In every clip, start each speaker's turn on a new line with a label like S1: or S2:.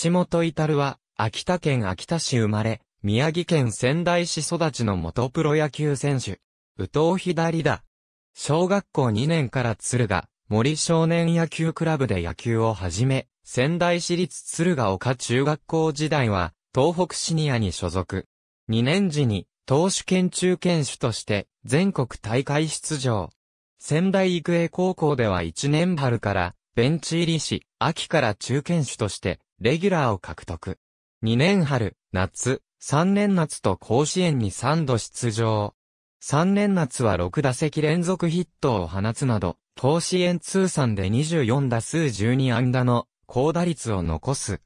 S1: 橋本至は、秋田県秋田市生まれ、宮城県仙台市育ちの元プロ野球選手。宇藤左だ。小学校2年から鶴が森少年野球クラブで野球を始め、仙台市立鶴が丘中学校時代は、東北シニアに所属。2年時に、投手兼中堅手として、全国大会出場。仙台育英高校では1年春から、ベンチ入りし、秋から中堅手として、レギュラーを獲得。2年春、夏、3年夏と甲子園に3度出場。3年夏は6打席連続ヒットを放つなど、甲子園通算で24打数12安打の高打率を残す。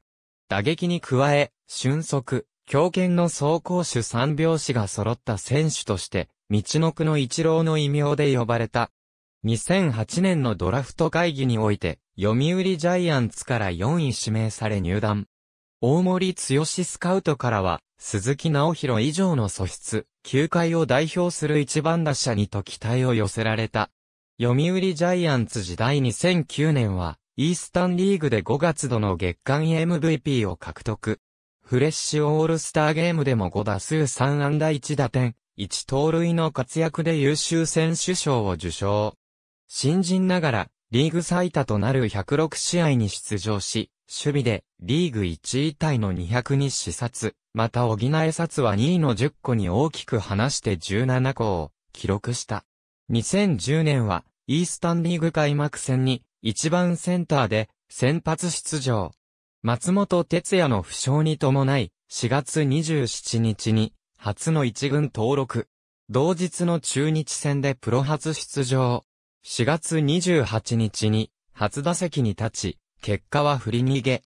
S1: 打撃に加え、俊足、強肩の走行手三拍子が揃った選手として、道のくの一郎の異名で呼ばれた。2008年のドラフト会議において、読売ジャイアンツから4位指名され入団。大森剛スカウトからは、鈴木直弘以上の素質、球界を代表する一番打者にと期待を寄せられた。読売ジャイアンツ時代2009年は、イースタンリーグで5月度の月間 MVP を獲得。フレッシュオールスターゲームでも5打数3安打1打点、1盗塁の活躍で優秀選手賞を受賞。新人ながら、リーグ最多となる106試合に出場し、守備でリーグ1位タイの2 0に視察、また補え札は2位の10個に大きく離して17個を記録した。2010年はイースタンリーグ開幕戦に1番センターで先発出場。松本哲也の負傷に伴い4月27日に初の一軍登録。同日の中日戦でプロ初出場。4月28日に初打席に立ち、結果は振り逃げ。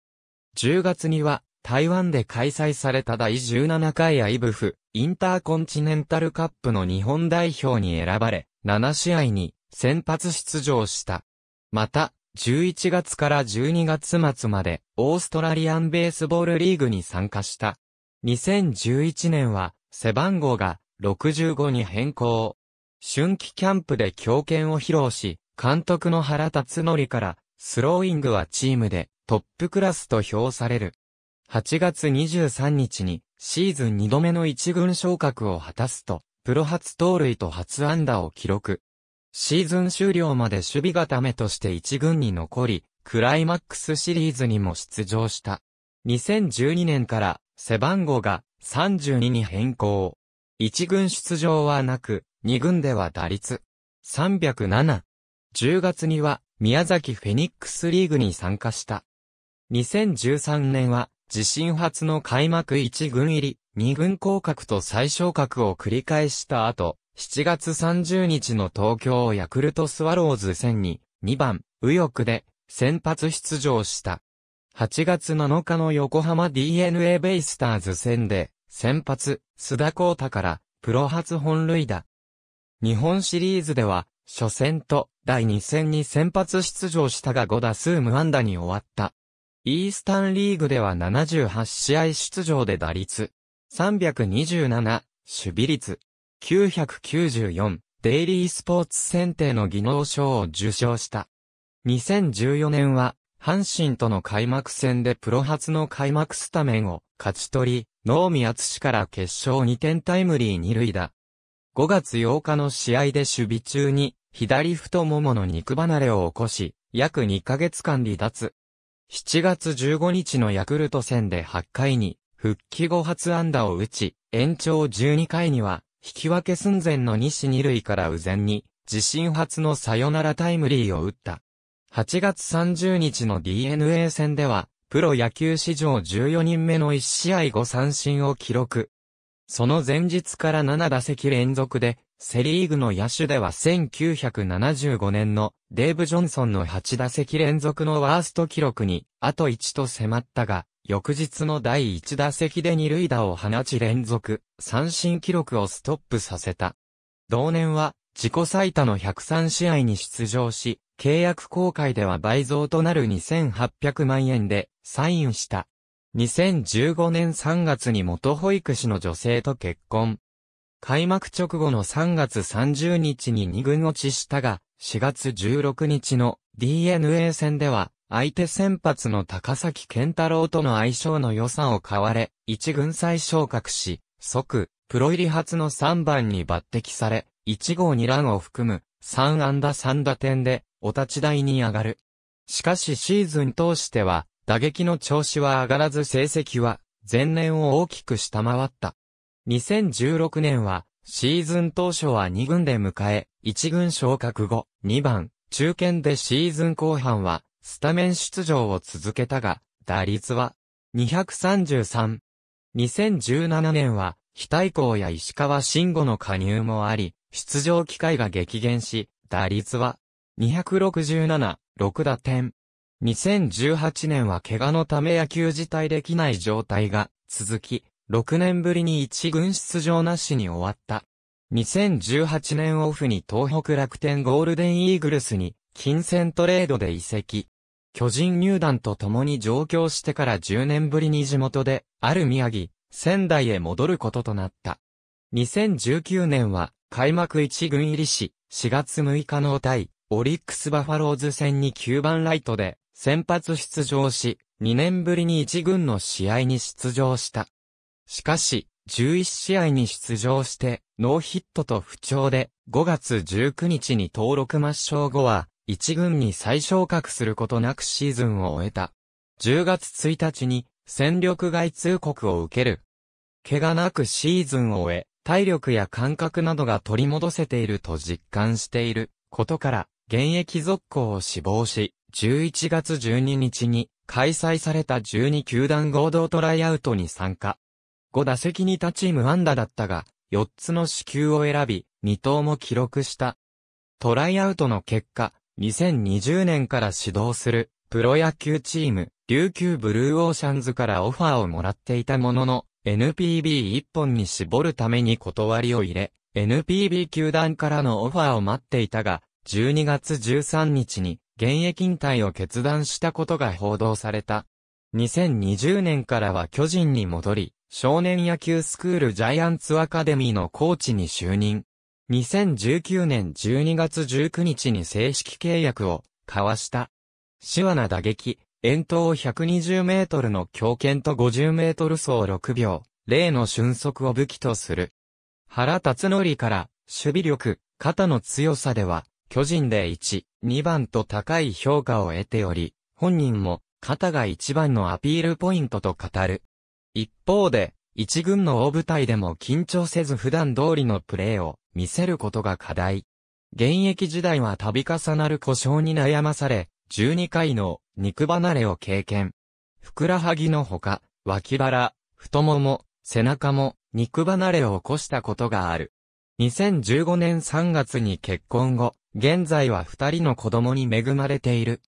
S1: 10月には台湾で開催された第17回アイブフインターコンチネンタルカップの日本代表に選ばれ、7試合に先発出場した。また、11月から12月末までオーストラリアンベースボールリーグに参加した。2011年は背番号が65に変更。春季キャンプで強肩を披露し、監督の原辰則から、スローイングはチームでトップクラスと評される。8月23日にシーズン2度目の一軍昇格を果たすと、プロ初盗塁と初安打を記録。シーズン終了まで守備固めとして一軍に残り、クライマックスシリーズにも出場した。2012年から背番号が32に変更。一軍出場はなく、2軍では打率307。10月には宮崎フェニックスリーグに参加した。2013年は自身初の開幕1軍入り、2軍降格と最昇格を繰り返した後、7月30日の東京ヤクルトスワローズ戦に2番、右翼で先発出場した。8月7日の横浜 DNA ベイスターズ戦で先発、須田光太からプロ初本塁打、日本シリーズでは、初戦と第2戦に先発出場したが5打数無安打に終わった。イースタンリーグでは78試合出場で打率327、守備率994、デイリースポーツ選定の技能賞を受賞した。2014年は、阪神との開幕戦でプロ初の開幕スタメンを勝ち取り、能見敦から決勝2点タイムリー2塁打、5月8日の試合で守備中に、左太ももの肉離れを起こし、約2ヶ月間離脱。7月15日のヤクルト戦で8回に、復帰後初安打を打ち、延長12回には、引き分け寸前の西二塁から右前に、自身初のサヨナラタイムリーを打った。8月30日の DNA 戦では、プロ野球史上14人目の1試合5三振を記録。その前日から7打席連続で、セリーグの野手では1975年のデーブ・ジョンソンの8打席連続のワースト記録に、あと1と迫ったが、翌日の第1打席で二塁打を放ち連続、三振記録をストップさせた。同年は、自己最多の103試合に出場し、契約公開では倍増となる2800万円でサインした。2015年3月に元保育士の女性と結婚。開幕直後の3月30日に2軍落ちしたが、4月16日の DNA 戦では、相手先発の高崎健太郎との相性の良さを買われ、1軍再昇格し、即、プロ入り初の3番に抜擢され、1号2ランを含む、3安打3打点で、お立ち台に上がる。しかしシーズン通しては、打撃の調子は上がらず成績は前年を大きく下回った。2016年はシーズン当初は2軍で迎え、1軍昇格後、2番、中堅でシーズン後半はスタメン出場を続けたが、打率は233。2017年は非対抗や石川慎吾の加入もあり、出場機会が激減し、打率は267、6打点。2018年は怪我のため野球自体できない状態が続き、6年ぶりに1軍出場なしに終わった。2018年オフに東北楽天ゴールデンイーグルスに金銭トレードで移籍。巨人入団と共に上京してから10年ぶりに地元で、ある宮城、仙台へ戻ることとなった。2019年は、開幕1軍入りし、4月6日の対、オリックスバファローズ戦に9番ライトで、先発出場し、2年ぶりに1軍の試合に出場した。しかし、11試合に出場して、ノーヒットと不調で、5月19日に登録抹消後は、1軍に再昇格することなくシーズンを終えた。10月1日に、戦力外通告を受ける。怪我なくシーズンを終え、体力や感覚などが取り戻せていると実感していることから、現役続行を死亡し、11月12日に開催された12球団合同トライアウトに参加。5打席に立ち無安打だったが、4つの支給を選び、2投も記録した。トライアウトの結果、2020年から指導するプロ野球チーム、琉球ブルーオーシャンズからオファーをもらっていたものの、NPB1 本に絞るために断りを入れ、NPB 球団からのオファーを待っていたが、12月13日に現役引退を決断したことが報道された。2020年からは巨人に戻り、少年野球スクールジャイアンツアカデミーのコーチに就任。2019年12月19日に正式契約を交わした。シワな打撃、遠投120メートルの強肩と50メートル走6秒、例の瞬足を武器とする。原辰則から、守備力、肩の強さでは、巨人で1、2番と高い評価を得ており、本人も、肩が一番のアピールポイントと語る。一方で、一軍の大舞台でも緊張せず普段通りのプレーを見せることが課題。現役時代は度重なる故障に悩まされ、12回の肉離れを経験。ふくらはぎのほか、脇腹、太もも、背中も肉離れを起こしたことがある。2015年3月に結婚後、現在は二人の子供に恵まれている。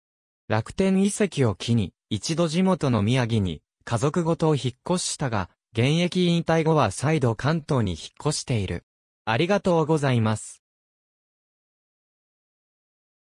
S1: 楽天遺跡を機に、一度地元の宮城に、家族ごと引っ越したが、現役引退後は再度関東に引っ越している。ありがとうございます。